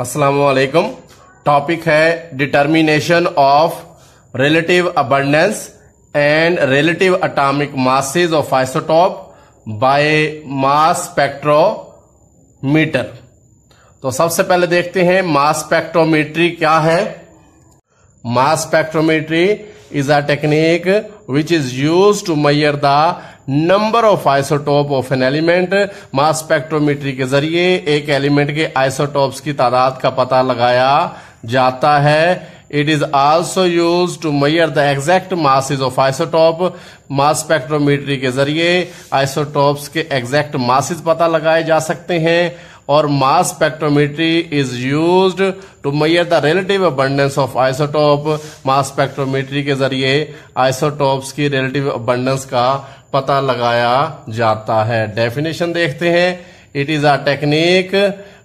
असलकम टॉपिक है determination of relative abundance and relative atomic masses of isotope by mass spectrometer तो सबसे पहले देखते हैं मास स्पेक्ट्रोमीट्री क्या है mass spectrometry is a technique which is use to measure the number of isotope of an element mass spectrometry के जरिए एक एलिमेंट के आइसोटॉप्स की तादाद का पता लगाया जाता है it is also use to measure the exact masses of isotope mass spectrometry के जरिए आइसोटॉप्स के एग्जैक्ट मासेज पता लगाए जा सकते हैं और mass spectrometry is use to measure the relative abundance of isotope mass spectrometry के जरिए आइसोटॉप्स की रिलेटिव अबंडेंस का पता लगाया जाता है डेफिनेशन देखते हैं it is a technique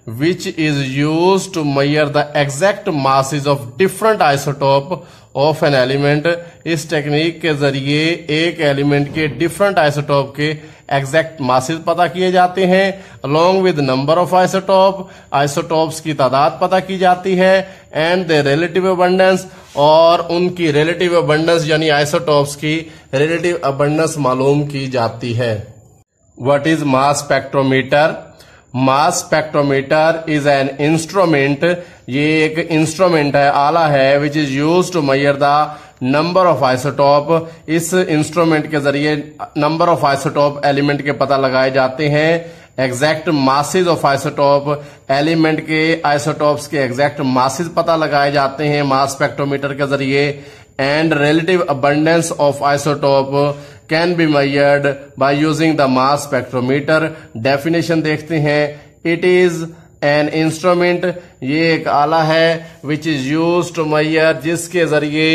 which is used to measure the exact masses of different isotope of an element इस टेक्निक के जरिए एक एलिमेंट के डिफरेंट आइसोटॉप के एग्जैक्ट मासेस पता किए जाते हैं along with number of isotope isotopes की तादाद पता की जाती है एंड द रिलेटिव अबंडेंस और उनकी रिलेटिव अबंडेंस यानी आइसोटॉप्स की रिलेटिव अबंडेंस मालूम की जाती है what is mass spectrometer mass spectrometer is an instrument ये एक इंस्ट्रूमेंट है आला है which is use to measure the number of isotope इस इंस्ट्रूमेंट के जरिए नंबर ऑफ आइसोटॉप एलिमेंट के पता लगाए जाते हैं exact masses of isotope element के आइसोटॉप्स के एग्जैक्ट मासिज पता लगाए जाते हैं मास स्पेक्ट्रोमीटर के जरिए and relative abundance of isotope can be measured by using the mass spectrometer definition देखते हैं इट इज एन इंस्ट्रूमेंट ये एक आला है which is use to measure जिसके जरिए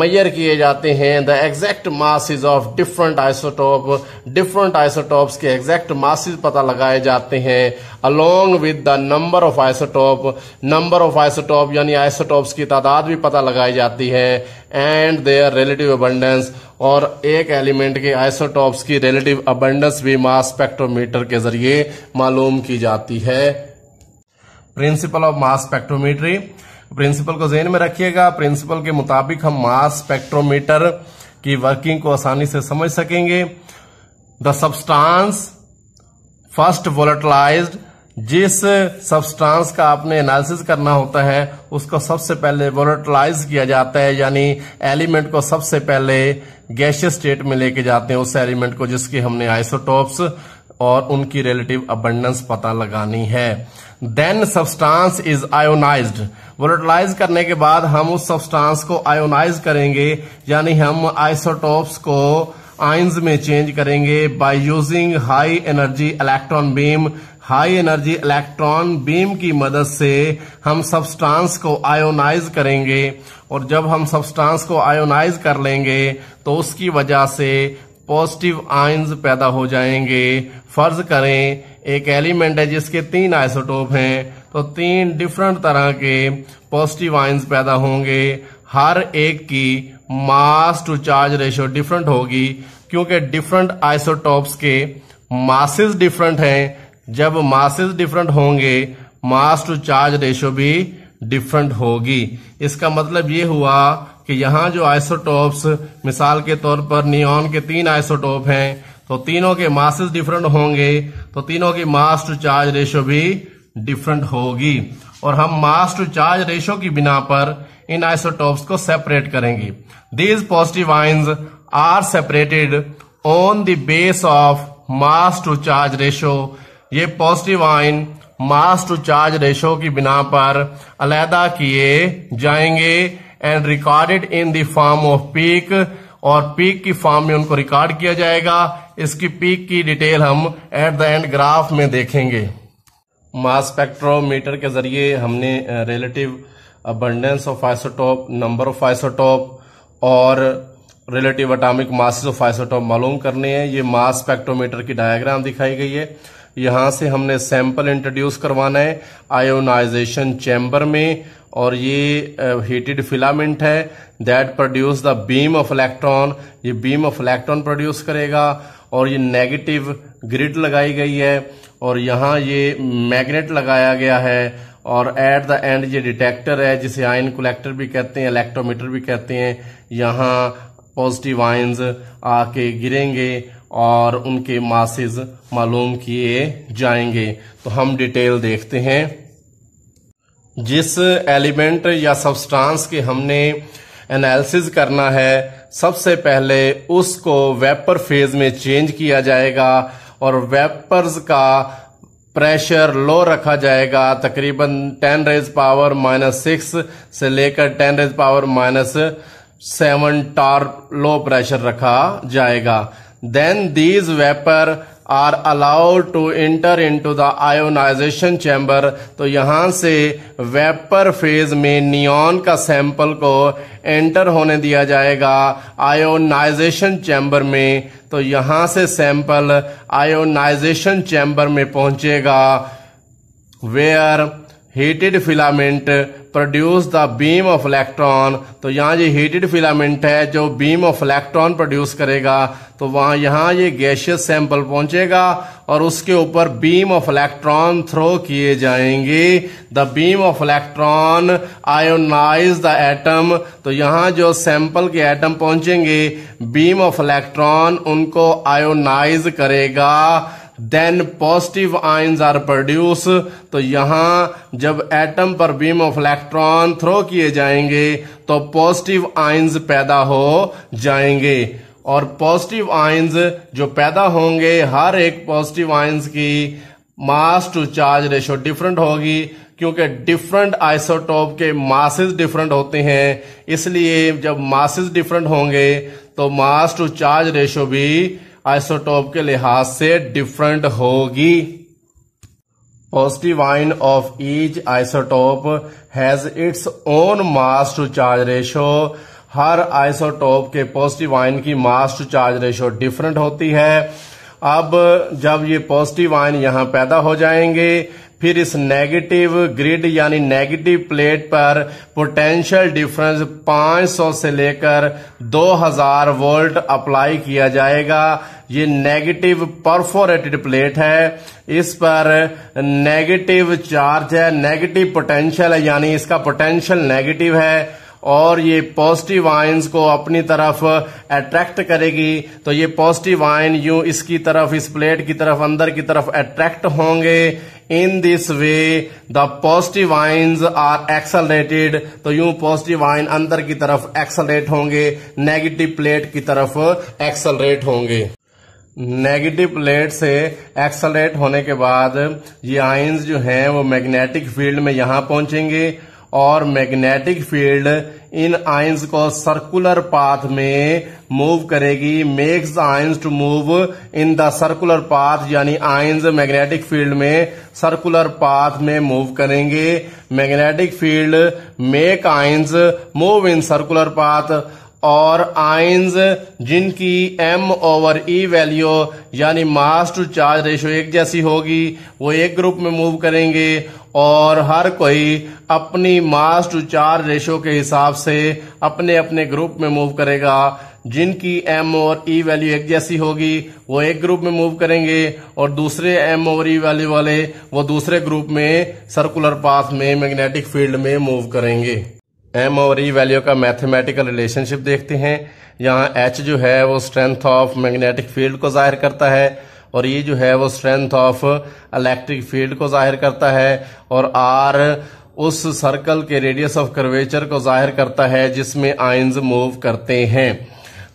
मैयर किए जाते हैं the exact masses of different isotope different isotopes के एग्जैक्ट मासज पता लगाए जाते हैं along with the number of isotope number of isotope यानी आइसोटॉप्स की तादाद भी पता लगाई जाती है एंड देयर रिलेटिव अबंडेंस और एक एलिमेंट के आइसोटॉप्स की रिलेटिव अबंडेंस भी मास स्पेक्ट्रोमीटर के जरिए मालूम की जाती है principle of mass spectrometry principle को जेन में रखिएगा प्रिंसिपल के मुताबिक हम मास स्पेक्ट्रोमीटर की वर्किंग को आसानी से समझ सकेंगे द सबस्टांस फर्स्ट वोलेटलाइज जिस सब्सटेंस का आपने एनालिसिस करना होता है उसको सबसे पहले वोलेटलाइज किया जाता है यानी एलिमेंट को सबसे पहले गैशियस स्टेट में लेके जाते हैं उस एलिमेंट को जिसके हमने आइसोटोप्स और उनकी रिलेटिव अबंडेंस पता लगानी है then substance is ionized volatilize करने के बाद हम उस सब्सटांस को आयोनाइज करेंगे यानी हम आइसोटोप्स को आइंस में चेंज करेंगे by using high energy electron beam high energy electron beam की मदद से हम सब्सटेंस को आयोनाइज करेंगे और जब हम सब्सटेंस को आयोनाइज कर लेंगे तो उसकी वजह से पॉजिटिव आयंस पैदा हो जाएंगे फर्ज करें एक एलिमेंट है जिसके तीन आइसोटोप हैं तो तीन डिफरेंट तरह के पॉजिटिव आयंस पैदा होंगे हर एक की mass to charge ratio different होगी क्योंकि डिफरेंट आइसोटॉप्स के मासेस डिफरेंट हैं जब मासेस डिफरेंट होंगे मास टू चार्ज रेशियो भी डिफरेंट होगी इसका मतलब ये हुआ कि यहाँ जो आइसोटोप्स मिसाल के तौर पर नियॉन के तीन आइसोटोप हैं तो तीनों के मासेस डिफरेंट होंगे तो तीनों की मास टू चार्ज रेशो भी डिफरेंट होगी और हम मास टू चार्ज रेशो की बिना पर इन आइसोटोप्स को सेपरेट करेंगे these positive ions are separated on the base of mass to charge ratio ये positive ion mass to charge ratio की बिना पर अलहदा किए जाएंगे and recorded in the form of peak और पीक की फॉर्म में उनको रिकॉर्ड किया जाएगा इसकी पीक की डिटेल हम एट द एंड ग्राफ में देखेंगे मास स्पेक्ट्रोमीटर के जरिए हमने relative abundance of isotope number of isotope और relative atomic masses of isotope मालूम करने हैं ये मास स्पेक्ट्रोमीटर की डायग्राम दिखाई गई है यहाँ से हमने सैंपल इंट्रोड्यूस करवाना है आयोनाइजेशन चैम्बर में और ये हीटेड फिलामेंट है that produce the beam of electron ये बीम ऑफ इलेक्ट्रॉन प्रोड्यूस करेगा और ये नेगेटिव ग्रिड लगाई गई है और यहाँ ये मैग्नेट लगाया गया है और एट द एंड ये डिटेक्टर है जिसे आयन कलेक्टर भी कहते हैं इलेक्ट्रोमीटर भी कहते हैं यहाँ पॉजिटिव आयन्स आके गिरेंगे और उनके मासज मालूम किए जाएंगे तो हम डिटेल देखते हैं जिस एलिमेंट या सबस्टांस के हमने एनालिसिस करना है सबसे पहले उसको वेपर फेज में चेंज किया जाएगा और वेपर्स का प्रेशर लो रखा जाएगा तकरीबन 10 रेज पावर माइनस सिक्स से लेकर 10 raise power minus seven torr low pressure रखा जाएगा then these vapor are allowed to enter into the ionization chamber तो यहां से वेपर फेज में नियॉन का सैंपल को एंटर होने दिया जाएगा आयोनाइजेशन चैम्बर में तो यहां से सैंपल आयोनाइजेशन चैम्बर में पहुंचेगा where heated filament produce the beam of electron तो यहाँ ये हीटेड फिलामेंट है जो बीम ऑफ इलेक्ट्रॉन प्रोड्यूस करेगा तो वहां यहाँ ये गैशियस सैंपल पहुंचेगा और उसके ऊपर बीम ऑफ इलेक्ट्रॉन थ्रो किए जाएंगे the beam of electron ionize the atom तो यहाँ जो सैंपल के एटम पहुंचेंगे बीम ऑफ इलेक्ट्रॉन उनको आयोनाइज करेगा then positive ions are produce तो यहां जब एटम पर बीम ऑफ इलेक्ट्रॉन थ्रो किए जाएंगे तो पॉजिटिव आइंस पैदा हो जाएंगे और पॉजिटिव आइन्स जो पैदा होंगे हर एक पॉजिटिव आइंस की mass to charge ratio different होगी क्योंकि डिफरेंट आइसोटोप के मासेस डिफरेंट होते हैं इसलिए जब मासेस डिफरेंट होंगे तो मास टू चार्ज रेशो भी आइसोटोप के लिहाज से डिफरेंट होगी positive ion of each isotope has its own mass to charge ratio हर आइसोटोप के पॉजिटिव आइन की mass to charge ratio different होती है अब जब ये पॉजिटिव आइन यहां पैदा हो जाएंगे फिर इस नेगेटिव ग्रिड यानी नेगेटिव प्लेट पर पोटेंशियल डिफरेंस 500 से लेकर 2000 वोल्ट अप्लाई किया जाएगा ये नेगेटिव परफोरेटेड प्लेट है इस पर नेगेटिव चार्ज है नेगेटिव पोटेंशियल है यानी इसका पोटेंशियल नेगेटिव है और ये पॉजिटिव आयंस को अपनी तरफ अट्रैक्ट uh, करेगी तो ये पॉजिटिव आयन यूं इसकी तरफ इस प्लेट की तरफ अंदर की तरफ अट्रैक्ट होंगे in this way the positive ions are accelerated तो यूं पॉजिटिव आइन अंदर की तरफ एक्सलेट होंगे नेगेटिव प्लेट की तरफ एक्सलरेट uh, होंगे नेगेटिव प्लेट से एक्सलेट होने के बाद ये आइन्स जो हैं वो मैग्नेटिक फील्ड में यहां पहुंचेंगे और मैग्नेटिक फील्ड इन आइंस को सर्कुलर पाथ में मूव करेगी makes ions to move in the circular path यानी आइंस मैग्नेटिक फील्ड में सर्कुलर पाथ में मूव करेंगे magnetic field make ions move in circular path और आइंस जिनकी एम ओवर ई वैल्यू यानी मास टू चार्ज रेशियो एक जैसी होगी वो एक ग्रुप में मूव करेंगे और हर कोई अपनी मास टू चार रेशो के हिसाब से अपने अपने ग्रुप में मूव करेगा जिनकी एम और ई वैल्यू एक जैसी होगी वो एक ग्रुप में मूव करेंगे और दूसरे एम और ई वैल्यू वाले वो दूसरे ग्रुप में सर्कुलर पाथ में मैग्नेटिक फील्ड में मूव करेंगे एम और ई वैल्यू का मैथमेटिकल रिलेशनशिप देखते हैं यहाँ एच जो है वो स्ट्रेंथ ऑफ मैग्नेटिक फील्ड को जाहिर करता है और ये जो है वो स्ट्रेंथ ऑफ इलेक्ट्रिक फील्ड को जाहिर करता है और आर उस सर्कल के रेडियस ऑफ कर्वेचर को जाहिर करता है जिसमें आइंस मूव करते हैं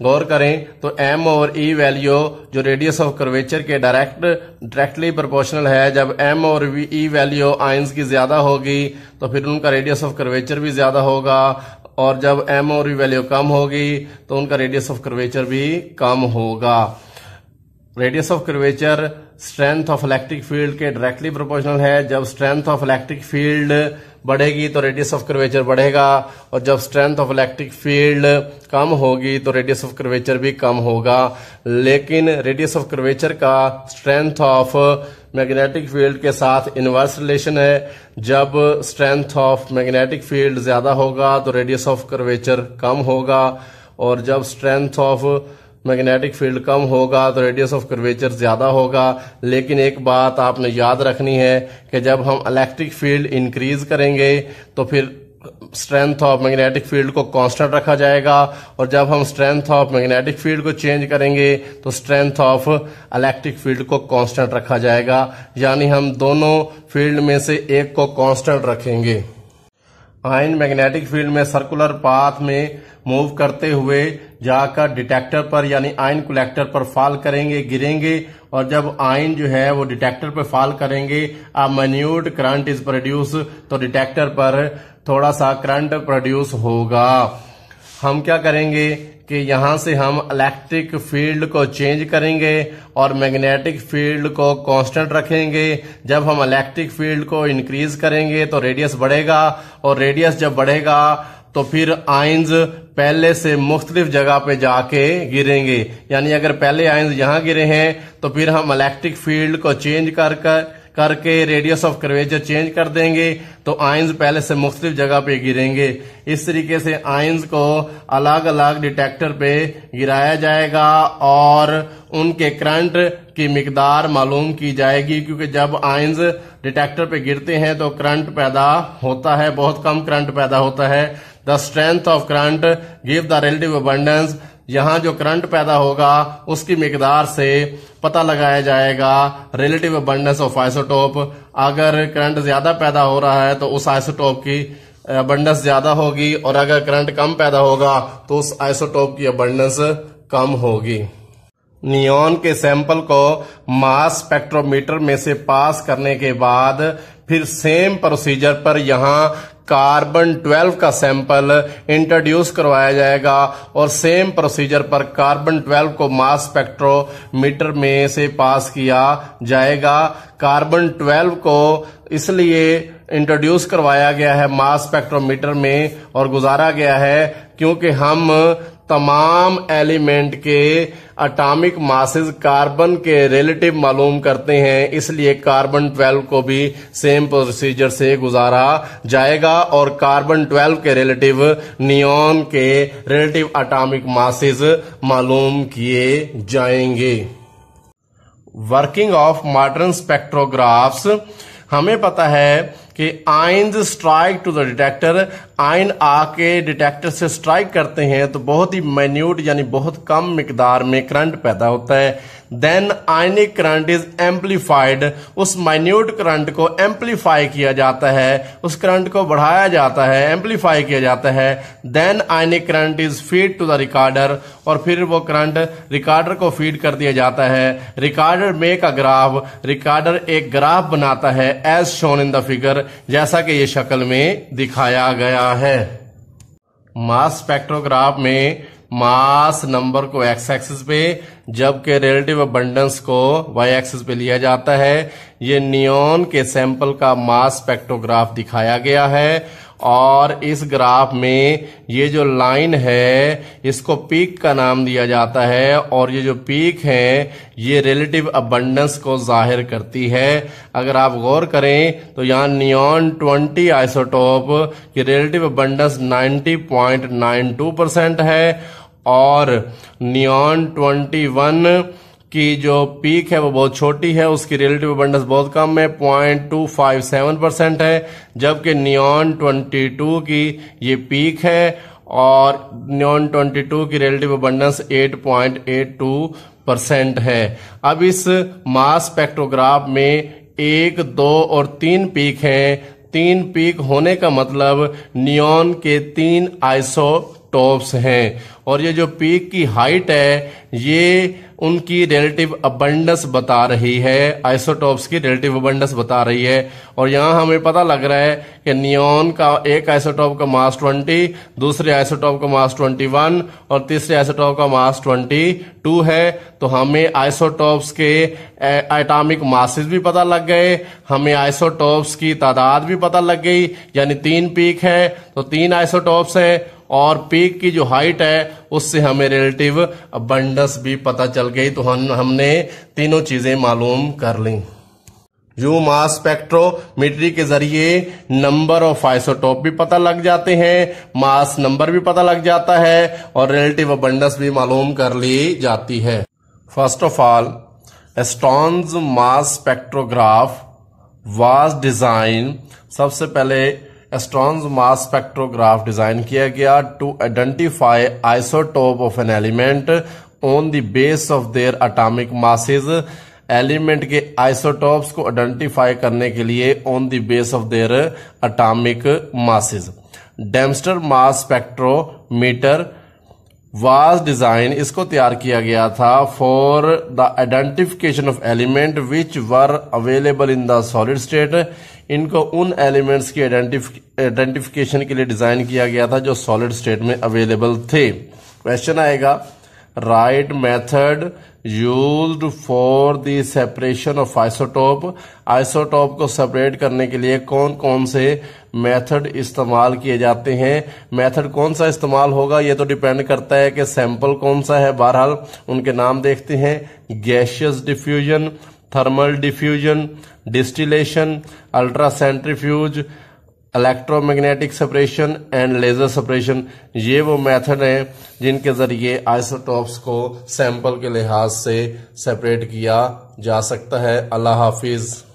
गौर करें तो एम और e वैल्यू जो रेडियस ऑफ कर्वेचर के डायरेक्ट डायरेक्टली प्रोपोर्शनल है जब एम और e वैल्यू आइंस की ज्यादा होगी तो फिर उनका रेडियस ऑफ कर्वेचर भी ज्यादा होगा और जब एम और e वैल्यू कम होगी तो उनका रेडियस ऑफ कर्वेचर भी कम होगा radius of curvature strength of electric field के डायरेक्टली प्रोपोर्शनल है जब स्ट्रेंथ ऑफ इलेक्ट्रिक फील्ड बढ़ेगी तो रेडियस ऑफ कर्वेचर बढ़ेगा और जब स्ट्रेंथ ऑफ इलेक्ट्रिक फील्ड कम होगी तो रेडियस ऑफ कर्वेचर भी कम होगा लेकिन रेडियस ऑफ क्रवेचर का स्ट्रेंथ ऑफ मैग्नेटिक फील्ड के साथ इन्वर्स रिलेशन है जब स्ट्रेंथ ऑफ मैग्नेटिक फील्ड ज्यादा होगा तो रेडियस ऑफ कर्वेचर कम होगा और जब स्ट्रेंथ ऑफ मैग्नेटिक फील्ड कम होगा तो रेडियस ऑफ कर्वेचर ज़्यादा होगा लेकिन एक बात आपने याद रखनी है कि जब हम इलेक्ट्रिक फील्ड इंक्रीज करेंगे तो फिर स्ट्रेंथ ऑफ मैग्नेटिक फील्ड को कांस्टेंट रखा जाएगा और जब हम स्ट्रेंथ ऑफ मैग्नेटिक फील्ड को चेंज करेंगे तो स्ट्रेंथ ऑफ इलेक्ट्रिक फील्ड को कांस्टेंट रखा जाएगा यानी हम दोनों फील्ड में से एक को कांस्टेंट रखेंगे आयन मैग्नेटिक फील्ड में सर्कुलर पाथ में मूव करते हुए जाकर डिटेक्टर पर यानी आयन कलेक्टर पर फॉल करेंगे गिरेंगे और जब आयन जो है वो डिटेक्टर पर फॉल करेंगे a minute current is produce तो डिटेक्टर पर थोड़ा सा करंट प्रोड्यूस होगा हम क्या करेंगे कि यहां से हम इलेक्ट्रिक फील्ड को चेंज करेंगे और मैग्नेटिक फील्ड को कांस्टेंट रखेंगे जब हम इलेक्ट्रिक फील्ड को इंक्रीज करेंगे तो रेडियस बढ़ेगा और रेडियस जब बढ़ेगा तो फिर आइंस पहले से मुख्तलिफ जगह पे जाके गिरेंगे यानी अगर पहले आयंस तो यहाँ गिरे हैं तो फिर हम इलेक्ट्रिक फील्ड को चेंज कर कर करके रेडियस ऑफ कर्वेचर चेंज कर देंगे तो आयंस पहले से मुख्तलिफ जगह पे गिरेंगे इस तरीके से आयंस को अलग अलग डिटेक्टर पे गिराया जाएगा और उनके करंट की मकदार मालूम की जाएगी क्योंकि जब आयंस डिटेक्टर पे गिरते हैं तो करंट पैदा होता है बहुत कम करंट पैदा होता है the strength of current give the relative abundance यहाँ जो करंट पैदा होगा उसकी मकदार से पता लगाया जाएगा रिलेटिव अबंडेंस ऑफ आइसोटोप अगर करंट ज्यादा पैदा हो रहा है तो उस आइसोटोप की अबंडेंस ज्यादा होगी और अगर करंट कम पैदा होगा तो उस आइसोटोप की अबंडेंस कम होगी नियोन के सैंपल को मास स्पेक्ट्रोमीटर में से पास करने के बाद फिर सेम प्रोसीजर पर यहाँ कार्बन 12 का सैंपल इंट्रोड्यूस करवाया जाएगा और सेम प्रोसीजर पर कार्बन 12 को मास स्पेक्ट्रोमीटर में से पास किया जाएगा कार्बन 12 को इसलिए इंट्रोड्यूस करवाया गया है मास स्पेक्ट्रोमीटर में और गुजारा गया है क्योंकि हम तमाम एलिमेंट के अटामिक मासज कार्बन के रिलेटिव मालूम करते हैं इसलिए कार्बन 12 को भी सेम प्रोसीजर से गुजारा जाएगा और कार्बन 12 के रिलेटिव नियॉन के रिलेटिव अटामिक मासज मालूम किए जाएंगे वर्किंग ऑफ मॉडर्न स्पेक्ट्रोग्राफ्स हमें पता है कि आइन स्ट्राइक टू द डिटेक्टर आइन आके डिटेक्टर से स्ट्राइक करते हैं तो बहुत ही माइन्यूट यानी बहुत कम मकदार में करंट पैदा होता है then ionic current is amplified उस माइन्यूट करंट को एम्पलीफाई किया जाता है उस करंट को बढ़ाया जाता है एम्पलीफाई किया जाता है then ionic current is feed to the recorder और फिर वो करंट रिकॉर्डर को फीड कर दिया जाता है recorder make a graph recorder एक ग्राफ बनाता है as shown in the figure जैसा कि ये शक्ल में दिखाया गया है मास स्पेक्ट्रोग्राफ में मास नंबर को एक्स एक्सिस पे जबकि रिलेटिव अबंडेंस को वाई एक्सिस पे लिया जाता है ये नियोन के सैंपल का मास स्पेक्ट्रोग्राफ दिखाया गया है और इस ग्राफ में ये जो लाइन है इसको पीक का नाम दिया जाता है और ये जो पीक है ये रिलेटिव अबंडेंस को जाहिर करती है अगर आप गौर करें तो यहाँ नियॉन 20 आइसोटोप की रिलेटिव अबंडेंस 90.92 परसेंट है और नियॉन 21 की जो पीक है वो बहुत छोटी है उसकी रिलेटिव अबंडेंस बहुत कम है point two five seven percent है जबकि नियॉन ट्वेंटी टू की ये पीक है और नियॉन ट्वेंटी टू की relative abundance eight point eight two percent है अब इस मास स्पेक्ट्रोग्राफ में एक दो और तीन पीक हैं तीन पीक होने का मतलब नियॉन के तीन आइसोटोप्स हैं और ये जो पीक की हाइट है ये उनकी रिलेटिव अबंडस बता रही है आइसोटॉप्स की रिलेटिव अबंडस बता रही है और यहाँ हमें पता लग रहा है कि नियोन का एक आइसोटॉप का मास 20 दूसरे आइसोटॉप का मास 21 और तीसरे आइसोटॉप का मास 22 है तो हमें आइसोटॉप्स के एटॉमिक मासेस भी पता लग गए हमें आइसोटॉप्स की तादाद भी पता लग गई यानी तीन पीक है तो तीन आइसोटॉप्स हैं और पीक की जो हाइट है उससे हमें रिलेटिव अबंडस भी पता चल गई तो हम हमने तीनों चीजें मालूम कर ली जो मास स्पेक्ट्रोमीटरी के जरिए नंबर ऑफ आइसोटॉप भी पता लग जाते हैं मास नंबर भी पता लग जाता है और रिलेटिव अबंडस भी मालूम कर ली जाती है first of all Aston's mass spectrograph was design सबसे पहले एस्ट्रॉन्स मास स्पेक्ट्रोग्राफ डिजाइन किया गया to identify isotope of an element on the base of their atomic masses element के आइसोटॉप्स को आइडेंटिफाई करने के लिए on the base of their atomic masses Dempster mass spectrometer was design इसको तैयार किया गया था for the identification of element which were available in the solid state इनको उन एलिमेंट्स की आइडेंटिफिकेशन के लिए डिजाइन किया गया था जो सॉलिड स्टेट में अवेलेबल थे क्वेश्चन आएगा right method used for the separation of isotope isotope को सेपरेट करने के लिए कौन कौन से मेथड इस्तेमाल किए जाते हैं मेथड कौन सा इस्तेमाल होगा ये तो डिपेंड करता है कि सैंपल कौन सा है बहरहाल उनके नाम देखते हैं gaseous diffusion thermal diffusion distillation ultracentrifuge electromagnetic separation and laser separation ये वो मेथड हैं जिनके ज़रिए आइसोटॉप्स को सैंपल के लिहाज से सेपरेट किया जा सकता है अल्लाह हाफिज़